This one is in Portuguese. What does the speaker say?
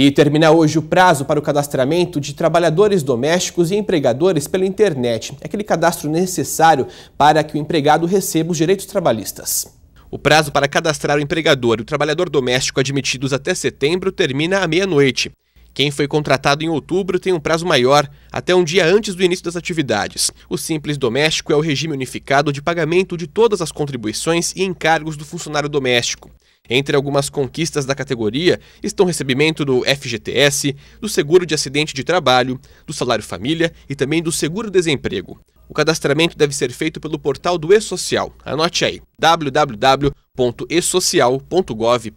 E termina hoje o prazo para o cadastramento de trabalhadores domésticos e empregadores pela internet, é aquele cadastro necessário para que o empregado receba os direitos trabalhistas. O prazo para cadastrar o empregador e o trabalhador doméstico admitidos até setembro termina à meia-noite. Quem foi contratado em outubro tem um prazo maior, até um dia antes do início das atividades. O Simples Doméstico é o regime unificado de pagamento de todas as contribuições e encargos do funcionário doméstico. Entre algumas conquistas da categoria estão o recebimento do FGTS, do seguro de acidente de trabalho, do salário família e também do seguro-desemprego. O cadastramento deve ser feito pelo portal do eSocial. Anote aí: www.esocial.gov.br.